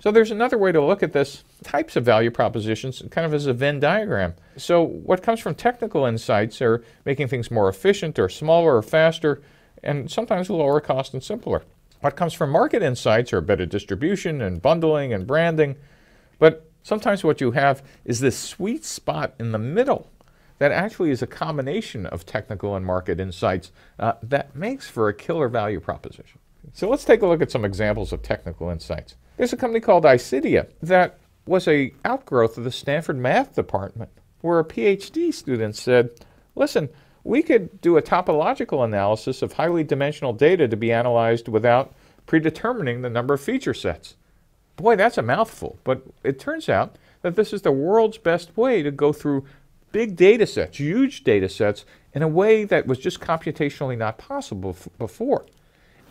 So there's another way to look at this types of value propositions kind of as a Venn diagram. So what comes from technical insights are making things more efficient or smaller or faster and sometimes lower cost and simpler. What comes from market insights are better distribution and bundling and branding. But sometimes what you have is this sweet spot in the middle that actually is a combination of technical and market insights uh, that makes for a killer value proposition. So let's take a look at some examples of technical insights. There's a company called Isidia that was a outgrowth of the Stanford math department where a PhD student said, listen, we could do a topological analysis of highly dimensional data to be analyzed without predetermining the number of feature sets. Boy, that's a mouthful, but it turns out that this is the world's best way to go through big data sets, huge data sets, in a way that was just computationally not possible before.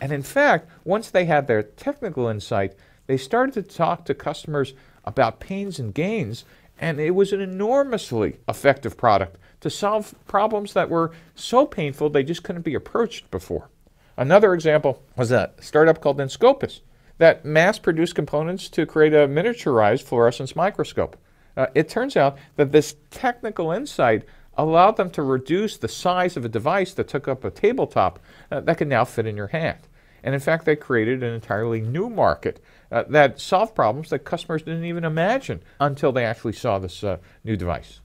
And in fact, once they had their technical insight, they started to talk to customers about pains and gains, and it was an enormously effective product to solve problems that were so painful they just couldn't be approached before. Another example was a startup called Enscopus that mass produced components to create a miniaturized fluorescence microscope. Uh, it turns out that this technical insight allowed them to reduce the size of a device that took up a tabletop uh, that can now fit in your hand. And in fact, they created an entirely new market uh, that solved problems that customers didn't even imagine until they actually saw this uh, new device.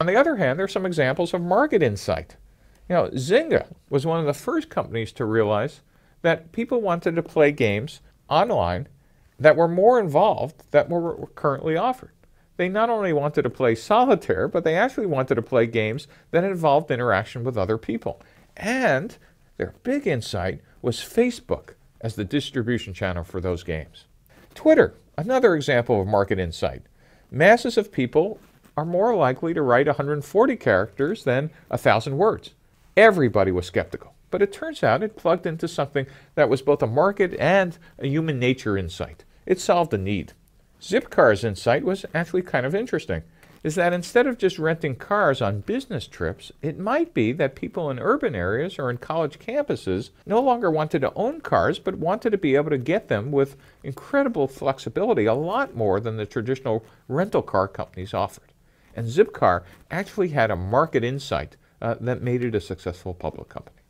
On the other hand, there are some examples of market insight. You know, Zynga was one of the first companies to realize that people wanted to play games online that were more involved than were currently offered. They not only wanted to play solitaire, but they actually wanted to play games that involved interaction with other people. And their big insight was Facebook as the distribution channel for those games. Twitter, another example of market insight. Masses of people are more likely to write 140 characters than 1,000 words. Everybody was skeptical, but it turns out it plugged into something that was both a market and a human nature insight. It solved a need. Zipcar's insight was actually kind of interesting is that instead of just renting cars on business trips, it might be that people in urban areas or in college campuses no longer wanted to own cars, but wanted to be able to get them with incredible flexibility, a lot more than the traditional rental car companies offered. And Zipcar actually had a market insight uh, that made it a successful public company.